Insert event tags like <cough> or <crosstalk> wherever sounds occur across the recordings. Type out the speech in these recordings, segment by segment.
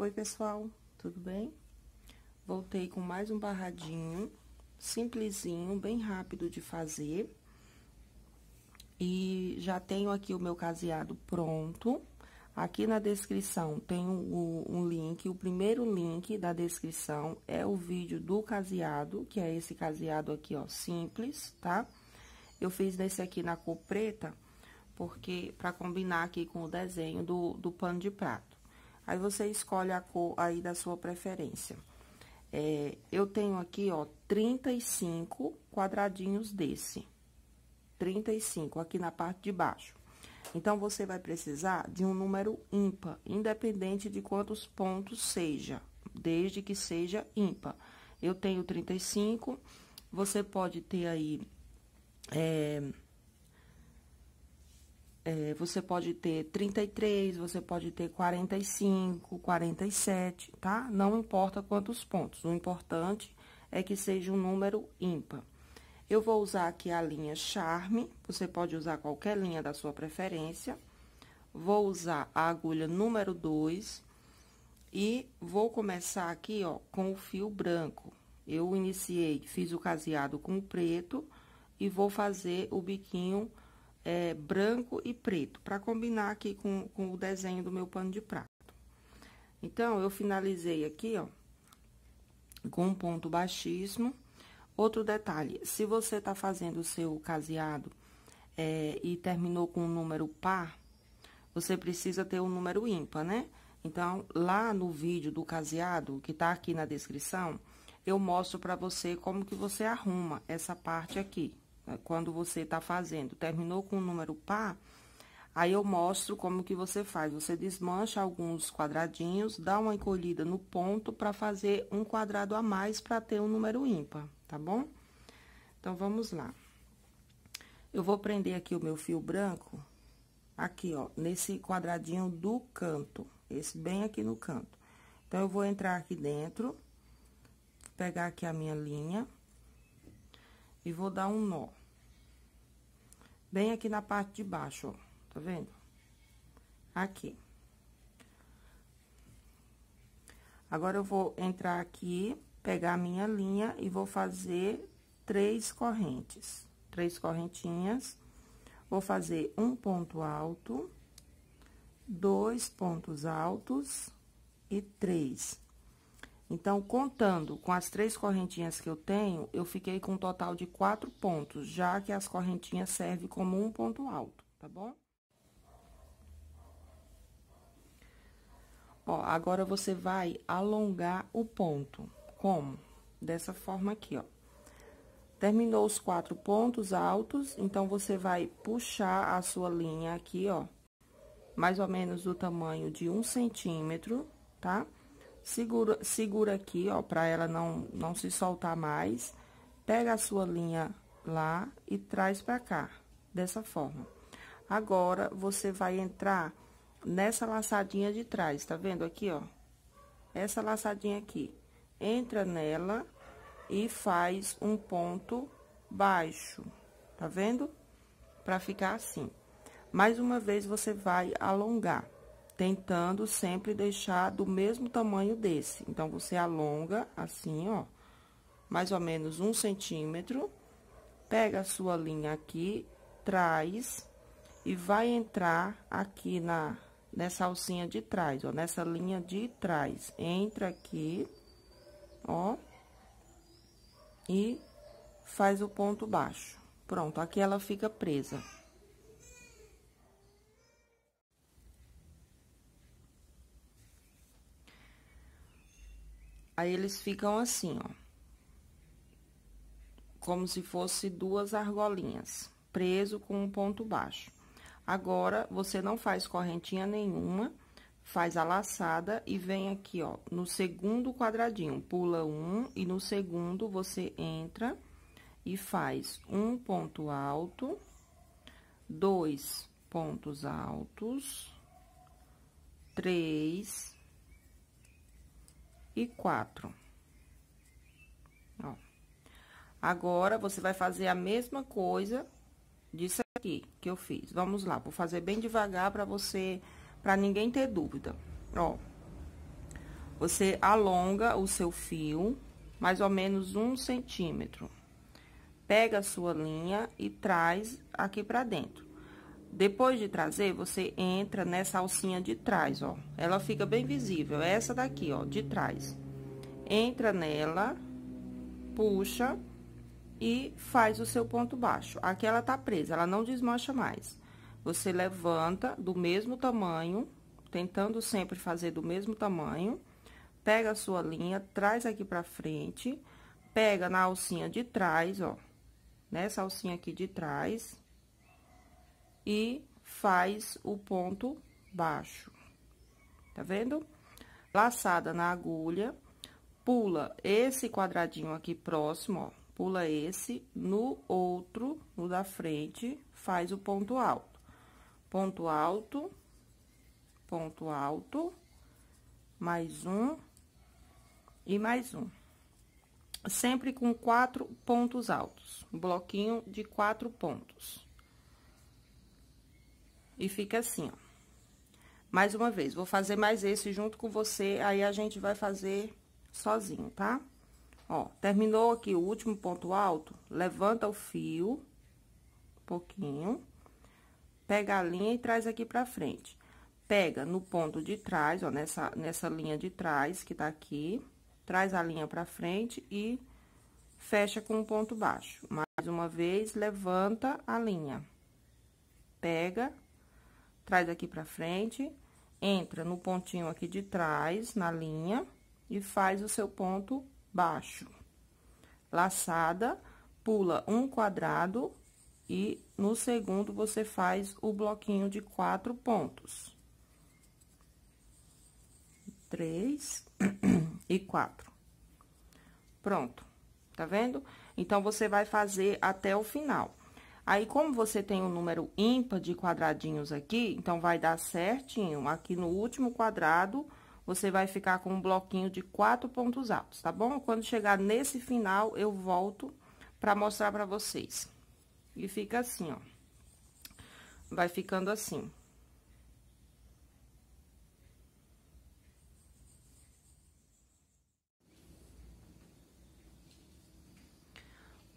Oi, pessoal, tudo bem? Voltei com mais um barradinho, simplesinho, bem rápido de fazer. E já tenho aqui o meu caseado pronto. Aqui na descrição tem um link, o primeiro link da descrição é o vídeo do caseado, que é esse caseado aqui, ó, simples, tá? Eu fiz nesse aqui na cor preta, porque, pra combinar aqui com o desenho do, do pano de prato. Aí, você escolhe a cor aí da sua preferência. É, eu tenho aqui, ó, 35 quadradinhos desse. 35, aqui na parte de baixo. Então, você vai precisar de um número ímpar, independente de quantos pontos seja, desde que seja ímpar. Eu tenho 35, você pode ter aí... É, é, você pode ter 33, você pode ter 45, 47, tá? Não importa quantos pontos, o importante é que seja um número ímpar. Eu vou usar aqui a linha Charme, você pode usar qualquer linha da sua preferência. Vou usar a agulha número 2 e vou começar aqui, ó, com o fio branco. Eu iniciei, fiz o caseado com o preto e vou fazer o biquinho é, branco e preto, para combinar aqui com, com o desenho do meu pano de prato. Então, eu finalizei aqui, ó, com um ponto baixíssimo. Outro detalhe, se você tá fazendo o seu caseado é, e terminou com um número par, você precisa ter um número ímpar, né? Então, lá no vídeo do caseado, que tá aqui na descrição, eu mostro para você como que você arruma essa parte aqui, quando você tá fazendo, terminou com o um número par, aí eu mostro como que você faz. Você desmancha alguns quadradinhos, dá uma encolhida no ponto para fazer um quadrado a mais para ter um número ímpar, tá bom? Então, vamos lá. Eu vou prender aqui o meu fio branco, aqui, ó, nesse quadradinho do canto, esse bem aqui no canto. Então, eu vou entrar aqui dentro, pegar aqui a minha linha e vou dar um nó bem aqui na parte de baixo, ó, tá vendo? Aqui. Agora, eu vou entrar aqui, pegar a minha linha e vou fazer três correntes. Três correntinhas. Vou fazer um ponto alto, dois pontos altos e três então, contando com as três correntinhas que eu tenho, eu fiquei com um total de quatro pontos, já que as correntinhas servem como um ponto alto, tá bom? Ó, agora você vai alongar o ponto. Como? Dessa forma aqui, ó. Terminou os quatro pontos altos, então, você vai puxar a sua linha aqui, ó, mais ou menos do tamanho de um centímetro, Tá? Segura, segura aqui, ó, pra ela não, não se soltar mais. Pega a sua linha lá e traz pra cá, dessa forma. Agora, você vai entrar nessa laçadinha de trás, tá vendo aqui, ó? Essa laçadinha aqui. Entra nela e faz um ponto baixo, tá vendo? Pra ficar assim. Mais uma vez, você vai alongar tentando sempre deixar do mesmo tamanho desse. Então, você alonga assim, ó, mais ou menos um centímetro, pega a sua linha aqui, traz e vai entrar aqui na nessa alcinha de trás, ó, nessa linha de trás. Entra aqui, ó, e faz o ponto baixo. Pronto, aqui ela fica presa. Aí, eles ficam assim, ó. Como se fosse duas argolinhas, preso com um ponto baixo. Agora, você não faz correntinha nenhuma, faz a laçada e vem aqui, ó, no segundo quadradinho. Pula um e no segundo você entra e faz um ponto alto, dois pontos altos, três e quatro. Ó. Agora, você vai fazer a mesma coisa disso aqui que eu fiz. Vamos lá, vou fazer bem devagar para você, para ninguém ter dúvida. Ó. Você alonga o seu fio, mais ou menos um centímetro. Pega a sua linha e traz aqui para dentro. Depois de trazer, você entra nessa alcinha de trás, ó. Ela fica bem visível, é essa daqui, ó, de trás. Entra nela, puxa e faz o seu ponto baixo. Aqui ela tá presa, ela não desmancha mais. Você levanta do mesmo tamanho, tentando sempre fazer do mesmo tamanho. Pega a sua linha, traz aqui pra frente, pega na alcinha de trás, ó. Nessa alcinha aqui de trás, e faz o ponto baixo. Tá vendo? Laçada na agulha, pula esse quadradinho aqui próximo, ó, pula esse, no outro, no da frente, faz o ponto alto. Ponto alto, ponto alto, mais um e mais um. Sempre com quatro pontos altos, um bloquinho de quatro pontos. E fica assim, ó. Mais uma vez, vou fazer mais esse junto com você, aí a gente vai fazer sozinho, tá? Ó, terminou aqui o último ponto alto, levanta o fio, um pouquinho, pega a linha e traz aqui pra frente. Pega no ponto de trás, ó, nessa, nessa linha de trás que tá aqui, traz a linha pra frente e fecha com um ponto baixo. Mais uma vez, levanta a linha, pega traz aqui pra frente, entra no pontinho aqui de trás, na linha, e faz o seu ponto baixo. Laçada, pula um quadrado e no segundo você faz o bloquinho de quatro pontos. Três <clears throat> e quatro. Pronto, tá vendo? Então, você vai fazer até o final. Aí, como você tem um número ímpar de quadradinhos aqui, então, vai dar certinho. Aqui no último quadrado, você vai ficar com um bloquinho de quatro pontos altos, tá bom? Quando chegar nesse final, eu volto pra mostrar pra vocês. E fica assim, ó. Vai ficando assim.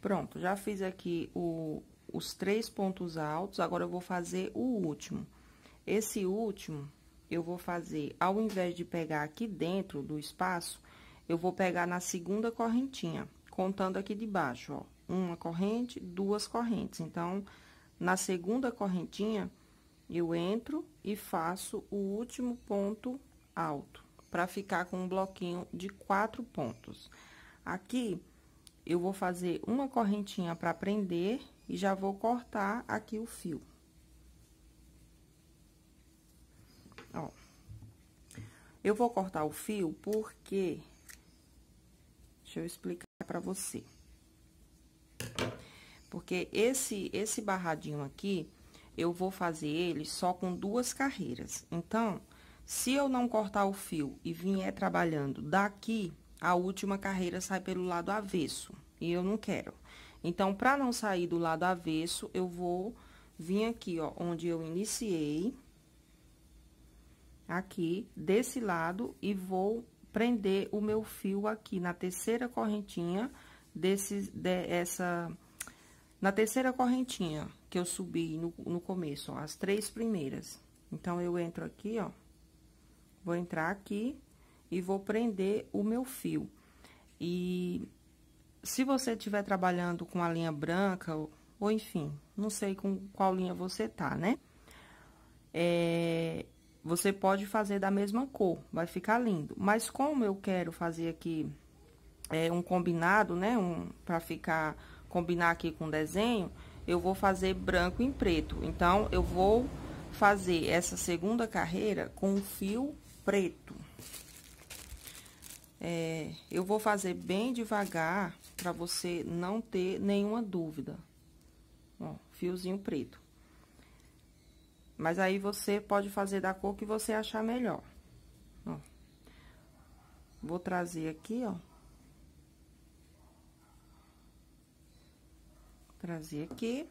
Pronto, já fiz aqui o os três pontos altos, agora eu vou fazer o último. Esse último, eu vou fazer, ao invés de pegar aqui dentro do espaço, eu vou pegar na segunda correntinha, contando aqui de baixo, ó. Uma corrente, duas correntes. Então, na segunda correntinha, eu entro e faço o último ponto alto, para ficar com um bloquinho de quatro pontos. Aqui, eu vou fazer uma correntinha para prender e já vou cortar aqui o fio. Ó. Eu vou cortar o fio porque... Deixa eu explicar pra você. Porque esse, esse barradinho aqui, eu vou fazer ele só com duas carreiras. Então, se eu não cortar o fio e vier trabalhando daqui, a última carreira sai pelo lado avesso. E eu não quero. Então, para não sair do lado avesso, eu vou vir aqui, ó, onde eu iniciei, aqui, desse lado, e vou prender o meu fio aqui na terceira correntinha desse, dessa, na terceira correntinha que eu subi no, no começo, ó, as três primeiras. Então, eu entro aqui, ó, vou entrar aqui e vou prender o meu fio. E se você estiver trabalhando com a linha branca, ou, ou enfim, não sei com qual linha você tá, né? É, você pode fazer da mesma cor, vai ficar lindo. Mas como eu quero fazer aqui é, um combinado, né? Um, pra ficar, combinar aqui com o desenho, eu vou fazer branco em preto. Então, eu vou fazer essa segunda carreira com um fio preto. É, eu vou fazer bem devagar para você não ter nenhuma dúvida. Ó, fiozinho preto. Mas aí você pode fazer da cor que você achar melhor. Ó. Vou trazer aqui, ó. Trazer aqui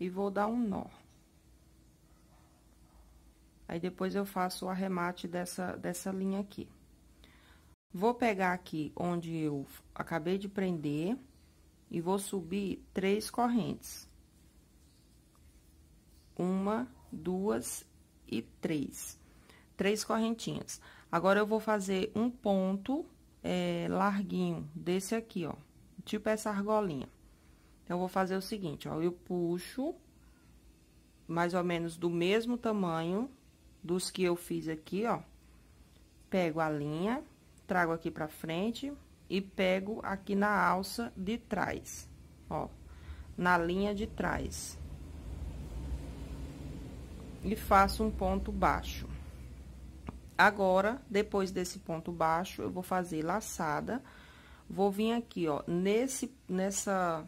e vou dar um nó. Aí, depois eu faço o arremate dessa, dessa linha aqui. Vou pegar aqui onde eu acabei de prender e vou subir três correntes. Uma, duas e três. Três correntinhas. Agora, eu vou fazer um ponto é, larguinho desse aqui, ó, tipo essa argolinha. Então, eu vou fazer o seguinte, ó, eu puxo mais ou menos do mesmo tamanho dos que eu fiz aqui, ó. Pego a linha trago aqui pra frente e pego aqui na alça de trás, ó, na linha de trás. E faço um ponto baixo. Agora, depois desse ponto baixo, eu vou fazer laçada, vou vir aqui, ó, nesse, nessa,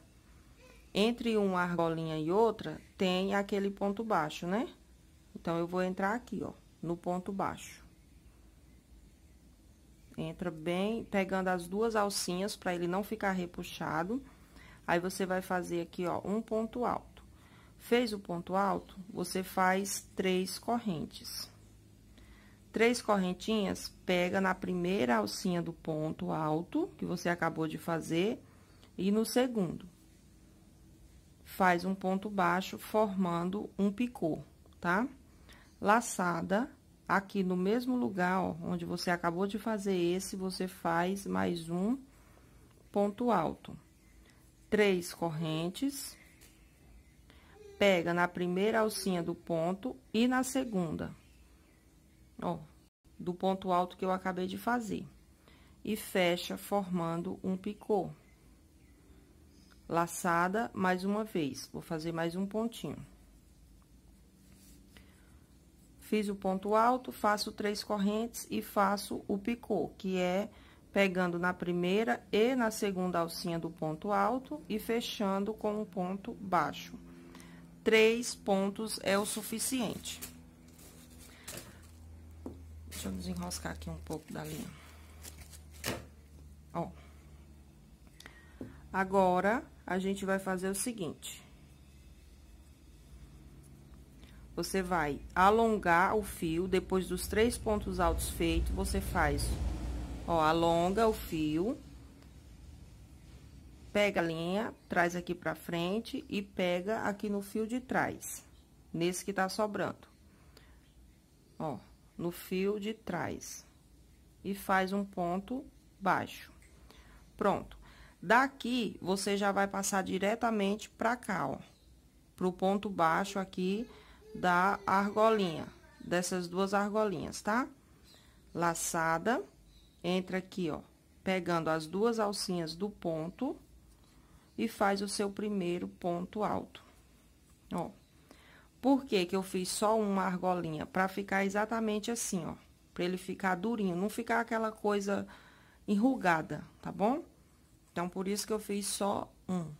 entre uma argolinha e outra, tem aquele ponto baixo, né? Então, eu vou entrar aqui, ó, no ponto baixo. Entra bem, pegando as duas alcinhas para ele não ficar repuxado. Aí, você vai fazer aqui, ó, um ponto alto. Fez o ponto alto, você faz três correntes. Três correntinhas, pega na primeira alcinha do ponto alto, que você acabou de fazer, e no segundo. Faz um ponto baixo, formando um picô, tá? Laçada, aqui no mesmo lugar, ó, onde você acabou de fazer esse, você faz mais um ponto alto. Três correntes. Pega na primeira alcinha do ponto e na segunda. Ó, do ponto alto que eu acabei de fazer. E fecha formando um picô. Laçada mais uma vez. Vou fazer mais um pontinho. Fiz o ponto alto, faço três correntes e faço o picô, que é pegando na primeira e na segunda alcinha do ponto alto e fechando com um ponto baixo. Três pontos é o suficiente. Deixa eu desenroscar aqui um pouco da linha. Ó. Agora, a gente vai fazer o seguinte. Você vai alongar o fio, depois dos três pontos altos feitos, você faz, ó, alonga o fio, pega a linha, traz aqui pra frente e pega aqui no fio de trás, nesse que tá sobrando. Ó, no fio de trás. E faz um ponto baixo. Pronto. Daqui, você já vai passar diretamente pra cá, ó. Pro ponto baixo aqui da argolinha, dessas duas argolinhas, tá? Laçada, entra aqui, ó, pegando as duas alcinhas do ponto e faz o seu primeiro ponto alto, ó. Por que que eu fiz só uma argolinha? Pra ficar exatamente assim, ó, pra ele ficar durinho, não ficar aquela coisa enrugada, tá bom? Então, por isso que eu fiz só um.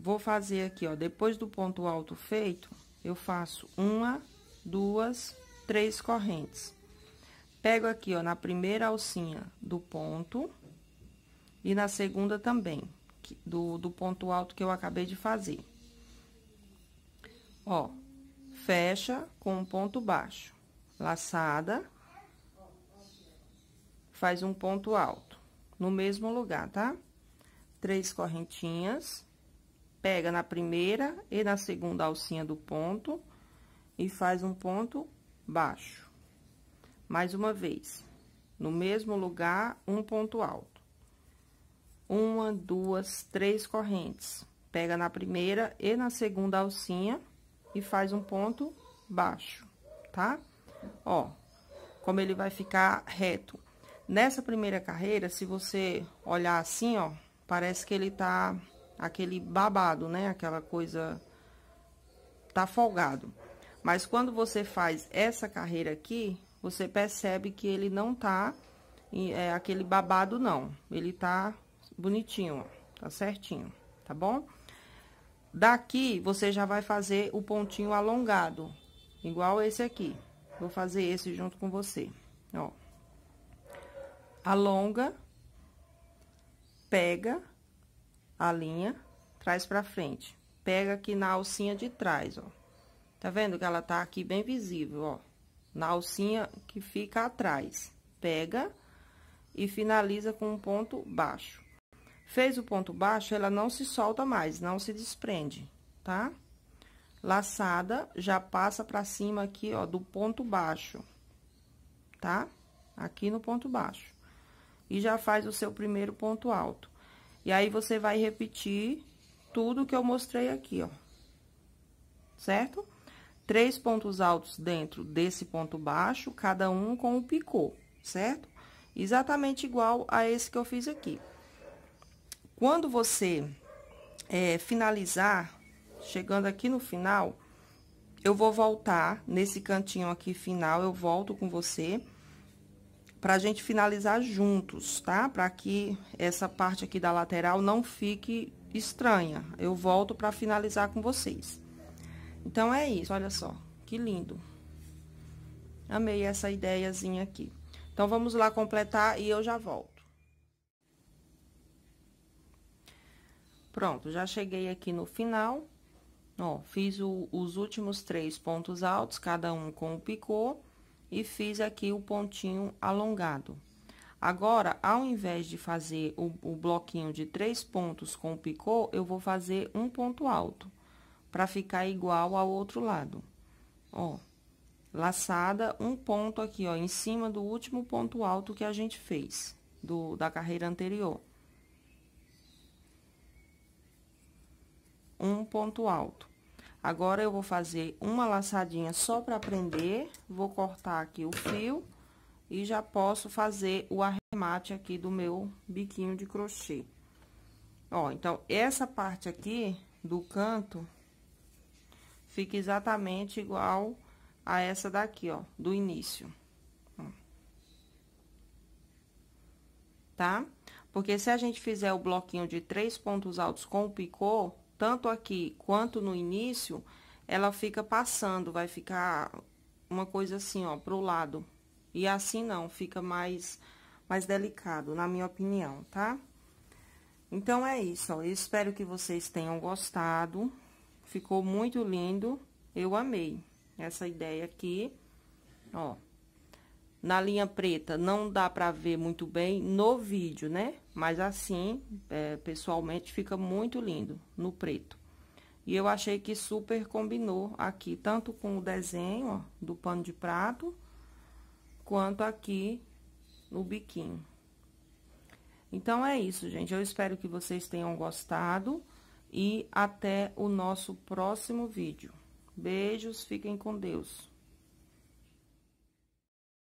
vou fazer aqui, ó, depois do ponto alto feito, eu faço uma, duas, três correntes. Pego aqui, ó, na primeira alcinha do ponto e na segunda também, do, do ponto alto que eu acabei de fazer. Ó, fecha com um ponto baixo, laçada, faz um ponto alto, no mesmo lugar, tá? Três correntinhas pega na primeira e na segunda alcinha do ponto e faz um ponto baixo. Mais uma vez, no mesmo lugar, um ponto alto. Uma, duas, três correntes. Pega na primeira e na segunda alcinha e faz um ponto baixo, tá? Ó, como ele vai ficar reto. Nessa primeira carreira, se você olhar assim, ó, parece que ele tá aquele babado, né? Aquela coisa tá folgado. Mas quando você faz essa carreira aqui, você percebe que ele não tá é, aquele babado, não. Ele tá bonitinho, ó, tá certinho, tá bom? Daqui, você já vai fazer o pontinho alongado, igual esse aqui. Vou fazer esse junto com você, ó. Alonga, pega a linha, traz pra frente. Pega aqui na alcinha de trás, ó. Tá vendo que ela tá aqui bem visível, ó. Na alcinha que fica atrás. Pega e finaliza com um ponto baixo. Fez o ponto baixo, ela não se solta mais, não se desprende, tá? Laçada, já passa pra cima aqui, ó, do ponto baixo, tá? Aqui no ponto baixo. E já faz o seu primeiro ponto alto. E aí, você vai repetir tudo que eu mostrei aqui, ó. Certo? Três pontos altos dentro desse ponto baixo, cada um com um picô, certo? Exatamente igual a esse que eu fiz aqui. Quando você é, finalizar, chegando aqui no final, eu vou voltar nesse cantinho aqui final, eu volto com você para a gente finalizar juntos, tá? Para que essa parte aqui da lateral não fique estranha. Eu volto para finalizar com vocês. Então, é isso, olha só, que lindo. Amei essa ideiazinha aqui. Então, vamos lá completar e eu já volto. Pronto, já cheguei aqui no final. Ó, fiz o, os últimos três pontos altos, cada um com o picô e fiz aqui o pontinho alongado. Agora, ao invés de fazer o, o bloquinho de três pontos com o picô, eu vou fazer um ponto alto, para ficar igual ao outro lado. Ó, laçada, um ponto aqui, ó, em cima do último ponto alto que a gente fez, do, da carreira anterior. Um ponto alto. Agora, eu vou fazer uma laçadinha só pra prender, vou cortar aqui o fio e já posso fazer o arremate aqui do meu biquinho de crochê. Ó, então, essa parte aqui do canto fica exatamente igual a essa daqui, ó, do início. Tá? Porque se a gente fizer o bloquinho de três pontos altos com o picô, tanto aqui quanto no início, ela fica passando, vai ficar uma coisa assim, ó, pro lado. E assim não, fica mais, mais delicado, na minha opinião, tá? Então, é isso, ó. Eu espero que vocês tenham gostado. Ficou muito lindo. Eu amei essa ideia aqui, ó. Na linha preta não dá pra ver muito bem no vídeo, né? Mas assim, é, pessoalmente, fica muito lindo no preto. E eu achei que super combinou aqui, tanto com o desenho ó, do pano de prato, quanto aqui no biquinho. Então, é isso, gente. Eu espero que vocês tenham gostado e até o nosso próximo vídeo. Beijos, fiquem com Deus.